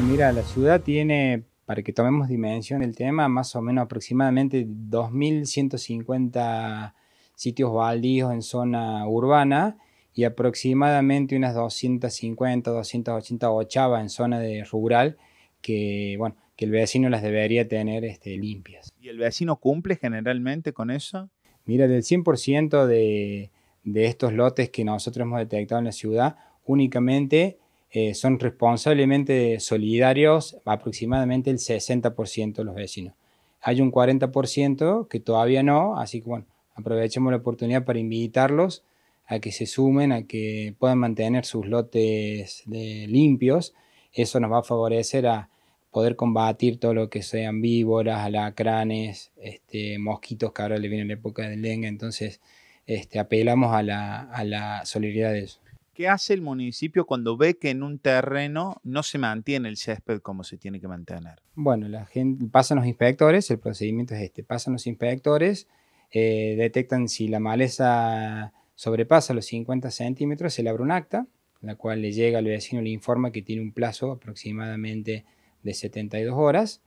Mira, la ciudad tiene, para que tomemos dimensión del tema, más o menos aproximadamente 2.150 sitios baldíos en zona urbana y aproximadamente unas 250, 280 ochavas en zona de rural que, bueno, que el vecino las debería tener este, limpias. ¿Y el vecino cumple generalmente con eso? Mira, del 100% de estos lotes que nosotros hemos detectado en la ciudad, únicamente eh, son responsablemente solidarios aproximadamente el 60% de los vecinos. Hay un 40% que todavía no, así que bueno, aprovechemos la oportunidad para invitarlos a que se sumen, a que puedan mantener sus lotes limpios. Eso nos va a favorecer a poder combatir todo lo que sean víboras, alacranes, este, mosquitos, que ahora le viene la época del dengue. Entonces, este, apelamos a la, a la solidaridad de eso ¿Qué hace el municipio cuando ve que en un terreno no se mantiene el césped como se tiene que mantener? Bueno, la gente, pasan los inspectores, el procedimiento es este, pasan los inspectores, eh, detectan si la maleza sobrepasa los 50 centímetros, se le abre un acta, la cual le llega al vecino le informa que tiene un plazo aproximadamente de 72 horas.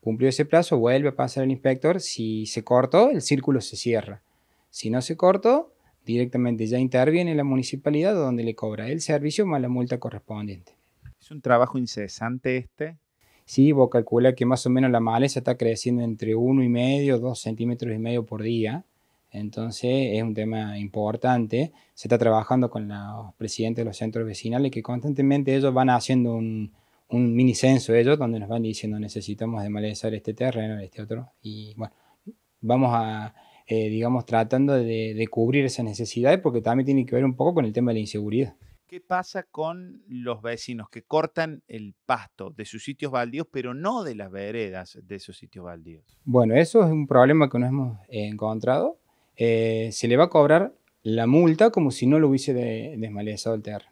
Cumplió ese plazo, vuelve a pasar el inspector, si se cortó, el círculo se cierra. Si no se cortó, Directamente ya interviene la municipalidad donde le cobra el servicio más la multa correspondiente. ¿Es un trabajo incesante este? Sí, vos calcula que más o menos la maleza está creciendo entre uno y medio, dos centímetros y medio por día. Entonces es un tema importante. Se está trabajando con los presidentes de los centros vecinales que constantemente ellos van haciendo un, un mini censo ellos donde nos van diciendo necesitamos desmalezar este terreno, este otro. Y bueno, vamos a eh, digamos, tratando de, cubrir esas necesidades, porque también tiene que ver un poco con el tema de la inseguridad. ¿Qué pasa con los vecinos que cortan el pasto de sus sitios baldíos, pero no de las veredas de esos sitios baldíos? Bueno, eso es un problema que nos hemos encontrado. Eh, se le va a cobrar la multa como si no lo hubiese de, desmalezado el terreno,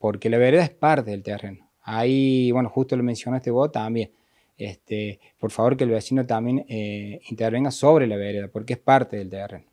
porque la vereda es parte del terreno. Ahí, bueno, justo lo mencionaste vos también. Este, por favor que el vecino también eh, intervenga sobre la vereda, porque es parte del terreno.